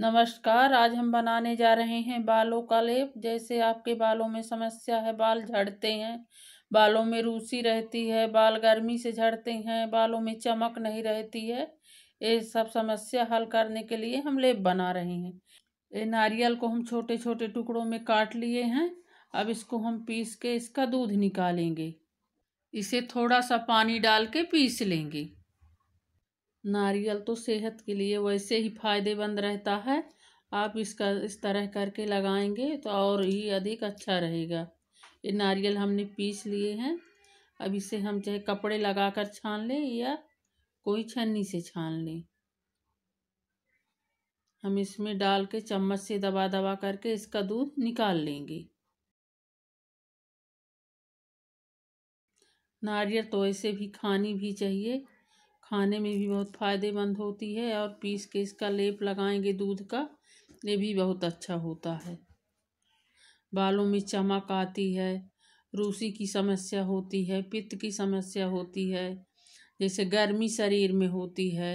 नमस्कार आज हम बनाने जा रहे हैं बालों का लेप जैसे आपके बालों में समस्या है बाल झड़ते हैं बालों में रूसी रहती है बाल गर्मी से झड़ते हैं बालों में चमक नहीं रहती है ये सब समस्या हल करने के लिए हम लेप बना रहे हैं ये नारियल को हम छोटे छोटे टुकड़ों में काट लिए हैं अब इसको हम पीस के इसका दूध निकालेंगे इसे थोड़ा सा पानी डाल के पीस लेंगे नारियल तो सेहत के लिए वैसे ही फायदेमंद रहता है आप इसका इस तरह करके लगाएंगे तो और ही अधिक अच्छा रहेगा ये नारियल हमने पीस लिए हैं अब इसे हम चाहे कपड़े लगा कर छान लें या कोई छन्नी से छान लें हम इसमें डाल के चम्मच से दबा दबा करके इसका दूध निकाल लेंगे नारियल तो ऐसे भी खानी भी चाहिए खाने में भी बहुत फ़ायदेमंद होती है और पीस के इसका लेप लगाएंगे दूध का ये भी बहुत अच्छा होता है बालों में चमक आती है रूसी की समस्या होती है पित्त की समस्या होती है जैसे गर्मी शरीर में होती है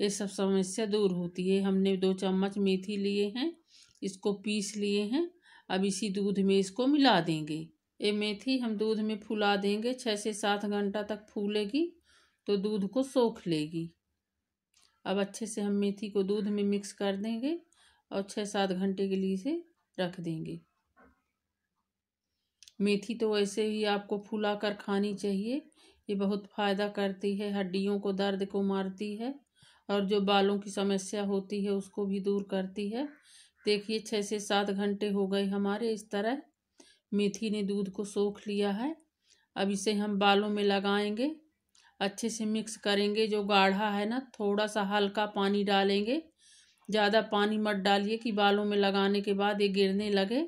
ये सब समस्या दूर होती है हमने दो चम्मच मेथी लिए हैं इसको पीस लिए हैं अब इसी दूध में इसको मिला देंगे ये मेथी हम दूध में फुला देंगे छः से सात घंटा तक फूलेगी तो दूध को सोख लेगी अब अच्छे से हम मेथी को दूध में मिक्स कर देंगे और छः सात घंटे के लिए इसे रख देंगे मेथी तो वैसे ही आपको फुला कर खानी चाहिए ये बहुत फ़ायदा करती है हड्डियों को दर्द को मारती है और जो बालों की समस्या होती है उसको भी दूर करती है देखिए छः से सात घंटे हो गए हमारे इस तरह मेथी ने दूध को सोख लिया है अब इसे हम बालों में लगाएंगे अच्छे से मिक्स करेंगे जो गाढ़ा है ना थोड़ा सा हल्का पानी डालेंगे ज़्यादा पानी मत डालिए कि बालों में लगाने के बाद ये गिरने लगे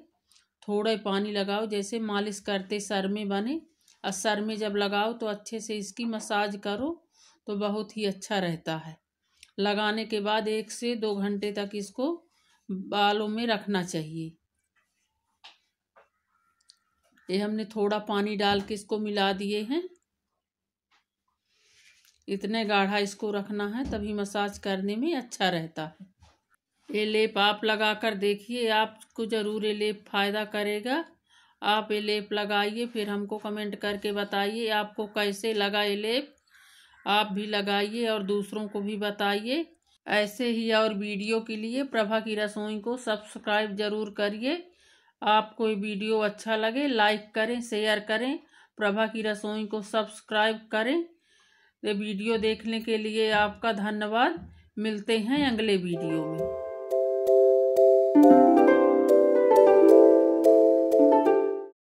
थोड़ा ही पानी लगाओ जैसे मालिश करते सर में बने और सर में जब लगाओ तो अच्छे से इसकी मसाज करो तो बहुत ही अच्छा रहता है लगाने के बाद एक से दो घंटे तक इसको बालों में रखना चाहिए ये हमने थोड़ा पानी डाल के इसको मिला दिए हैं इतने गाढ़ा इसको रखना है तभी मसाज करने में अच्छा रहता है ये लेप आप लगा कर देखिए आपको ज़रूर ये लेप फ़ायदा करेगा आप ये लेप लगाइए फिर हमको कमेंट करके बताइए आपको कैसे लगा ये लेप आप भी लगाइए और दूसरों को भी बताइए ऐसे ही और वीडियो के लिए प्रभा की रसोई को सब्सक्राइब ज़रूर करिए आपको ये वीडियो अच्छा लगे लाइक करें शेयर करें प्रभा की रसोई को सब्सक्राइब करें वीडियो देखने के लिए आपका धन्यवाद मिलते हैं अगले वीडियो में